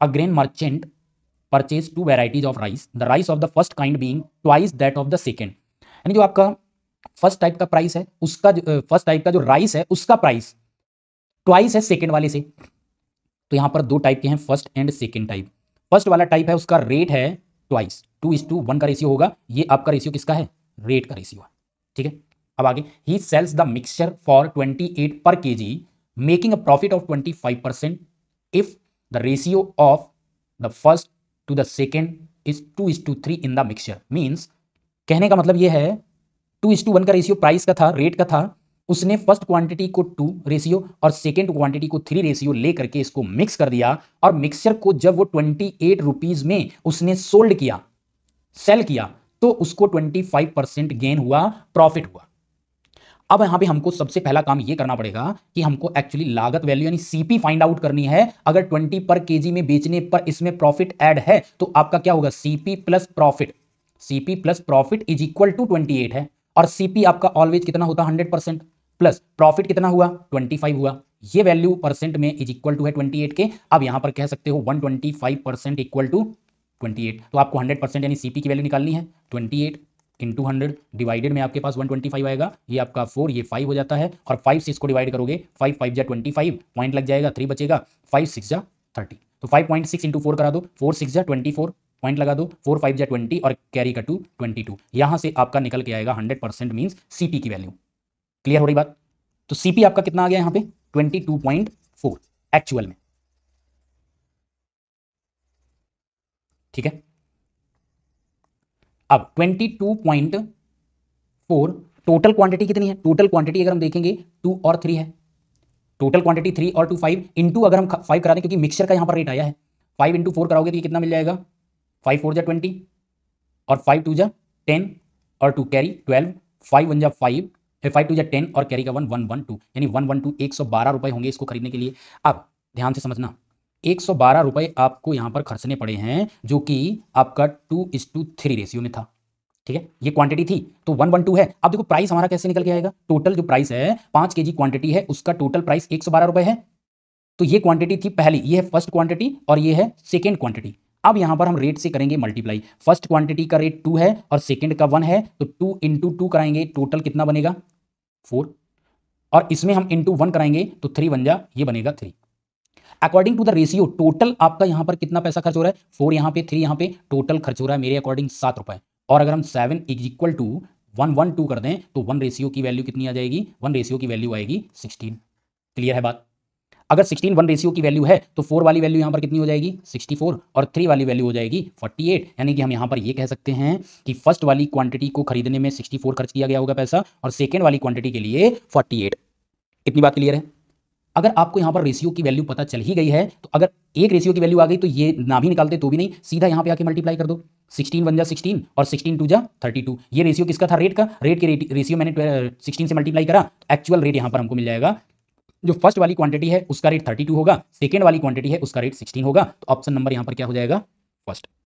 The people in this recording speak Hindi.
a grain merchant purchased two varieties of rice the rice of the first kind being twice that of the second यानी जो आपका फर्स्ट टाइप का प्राइस है उसका फर्स्ट टाइप का जो राइस है उसका प्राइस ट्वाइस है सेकंड वाले से तो यहाँ पर दो टाइप के हैं first and second type first वाला टाइप है उसका रेट है twice two is to one का रेशियो होगा ये आपका रेशियो किसका है रेट का रेशियो है ठीक है अब आगे ही sells the mixture for twenty eight per K G making a profit of twenty five percent if the ratio of the first to the second is two is to three in the mixture means कहने का मतलब यह है टू इज टू वन का रेशियो प्राइस का था रेट का था उसने फर्स्ट क्वांटिटी को टू रेशियो और सेकेंड क्वांटिटी को थ्री रेशियो लेकर के इसको मिक्स कर दिया और मिक्सचर को जब वो ट्वेंटी एट रुपीज में उसने सोल्ड किया सेल किया तो उसको ट्वेंटी फाइव परसेंट गेन हुआ प्रॉफिट हुआ अब यहां पे हमको सबसे पहला काम ये करना पड़ेगा कि हमको एक्चुअली लागत वैल्यू यानी सीपी फाइंड आउट करनी है अगर 20 पर केजी में बेचने पर इसमें प्रॉफिट ऐड है तो आपका क्या होगा CP plus profit CP plus profit is equal to 28 है और सीपी आपका ऑलवेज कितना होता है हंड्रेड परसेंट प्लस प्रॉफिट कितना हुआ ट्वेंटी हुआ ये वैल्यू परसेंट में इज इक्वल टू है ट्वेंटी के अब यहां पर कह सकते हो 125 परसेंट इक्वल टू 28 तो आपको हंड्रेड परसेंट यानी सीपी की वैल्यू निकालनी है eight into hundred divided में आपके पास वन ट्वेंटी फाइव आएगा ये आपका फोर ये फाइव हो जाता है और फाइव से इसको डिवाइड करोगे फाइव फाइव जा ट्वेंटी फाइव पॉइंट लग जाएगा थ्री बचेगा फाइव सिक्स जा थर्टी तो five point six into four करा दो फोर सिक्स जा ट्वेंटी फोर पॉइंट लगा दो फोर फाइव जा ट्वेंटी और कैरी का टू ट्वेंटी टू यहाँ से आपका निकल के आएगा हंड्रेड परसेंट मीन्स सी की वैल्यू क्लियर हो रही बात तो सी आपका कितना आ गया यहाँ पे twenty two point four actual में ठीक है अब 22.4 टोटल क्वांटिटी कितनी है टोटल क्वांटिटी अगर हम देखेंगे टू और थ्री है टोटल क्वांटिटी थ्री और टू फाइव इंटू अगर हम फाइव करा दें क्योंकि मिक्सचर का यहाँ पर रेट आया है फाइव इंटू फोर कराओगे तो ये कितना मिल जाएगा फाइव फोर जा ट्वेंटी और फाइव टू जा टेन और two carry twelve five one जा फाइव फाइव टू जा टेन और कैरी का वन वन वन टू यानी वन वन टू एक सौ बारह रुपए होंगे इसको खरीदने के लिए अब ध्यान से समझना एक सौ बारह रुपये आपको यहां पर खर्चने पड़े हैं जो कि आपका टू इस टू थ्री रेशियो में था ठीक है ये क्वांटिटी थी तो वन वन टू है अब देखो प्राइस हमारा कैसे निकल के आएगा टोटल जो प्राइस है पांच के जी क्वांटिटी है उसका टोटल प्राइस एक सौ बारह रुपये है तो ये क्वांटिटी थी पहली ये है फर्स्ट क्वांटिटी और ये है सेकेंड क्वांटिटी अब यहां पर हम रेट से करेंगे मल्टीप्लाई फर्स्ट क्वांटिटी का रेट टू है और सेकेंड का वन है तो टू इंटू टू कराएंगे टोटल कितना बनेगा फोर और इसमें हम इंटू वन कराएंगे तो थ्री बन जा ये बनेगा three according to the ratio total आपका यहाँ पर कितना पैसा खर्च हो रहा है फोर यहाँ पे थ्री यहाँ पे टोटल खर्च हो रहा है मेरे अकॉर्डिंग सात रुपए और अगर हम seven is equal to one one two कर दें तो वन रेशियो की वैल्यू कितनी आ जाएगी वन रेशियो की वैल्यू आएगी सिक्सटीन क्लियर है बात अगर सिक्सटीन वन रेशियो की वैल्यू है तो फोर वाली वैल्यू यहाँ पर कितनी हो जाएगी सिक्सटी फोर और थ्री वाली वैल्यू हो जाएगी फोर्टी एट यानी कि हम यहाँ पर ये कह सकते हैं कि फर्स्ट वाली क्वांटिटी को खरीदने में सिक्सटी फोर खर्च किया गया होगा पैसा और सेकेंड वाली क्वांटिटी के लिए फोर्टी एट इतनी बात क्लियर है अगर आपको यहाँ पर रेशियो की वैल्यू पता चल ही गई है तो अगर एक रेशियो की वैल्यू आ गई तो ये ना भी निकालते तो भी नहीं सीधा यहाँ पे आके मल्टीप्लाई कर दो 16 वन जा सिक्सटीन और 16 टू जा 32 ये रेशियो किसका था रेट का रेट के रेशियो मैंने 16 से मल्टीप्लाई करा तो एक्चुअल रेट यहाँ पर हमको मिल जाएगा जो फर्स्ट वाली क्वांटिटी है उसका रेट टू होगा सेकेंड वाली क्वांटिटी है उसका रेट सिक्सटीन होगा तो ऑप्शन नंबर यहाँ पर क्या हो जाएगा फर्स्ट